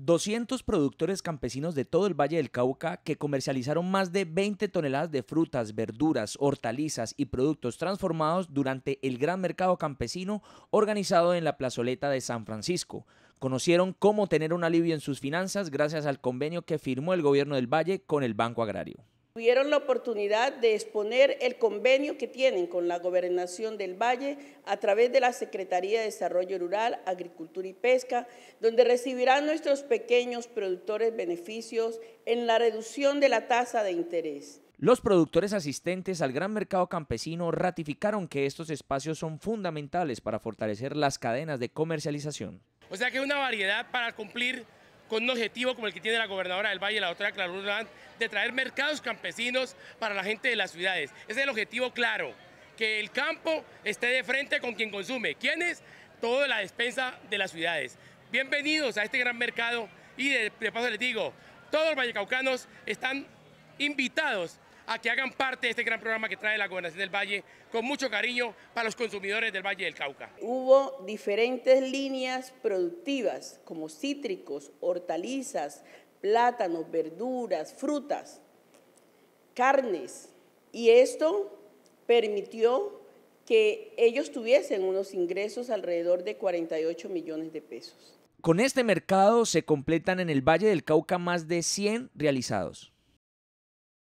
200 productores campesinos de todo el Valle del Cauca que comercializaron más de 20 toneladas de frutas, verduras, hortalizas y productos transformados durante el gran mercado campesino organizado en la plazoleta de San Francisco. Conocieron cómo tener un alivio en sus finanzas gracias al convenio que firmó el gobierno del Valle con el Banco Agrario tuvieron la oportunidad de exponer el convenio que tienen con la Gobernación del Valle a través de la Secretaría de Desarrollo Rural, Agricultura y Pesca, donde recibirán nuestros pequeños productores beneficios en la reducción de la tasa de interés. Los productores asistentes al gran mercado campesino ratificaron que estos espacios son fundamentales para fortalecer las cadenas de comercialización. O sea que una variedad para cumplir con un objetivo como el que tiene la gobernadora del Valle, la doctora Claudia, de traer mercados campesinos para la gente de las ciudades. Ese es el objetivo claro, que el campo esté de frente con quien consume. es? Todo la despensa de las ciudades. Bienvenidos a este gran mercado y de, de paso les digo, todos los vallecaucanos están invitados a que hagan parte de este gran programa que trae la Gobernación del Valle con mucho cariño para los consumidores del Valle del Cauca. Hubo diferentes líneas productivas como cítricos, hortalizas, plátanos, verduras, frutas, carnes y esto permitió que ellos tuviesen unos ingresos alrededor de 48 millones de pesos. Con este mercado se completan en el Valle del Cauca más de 100 realizados.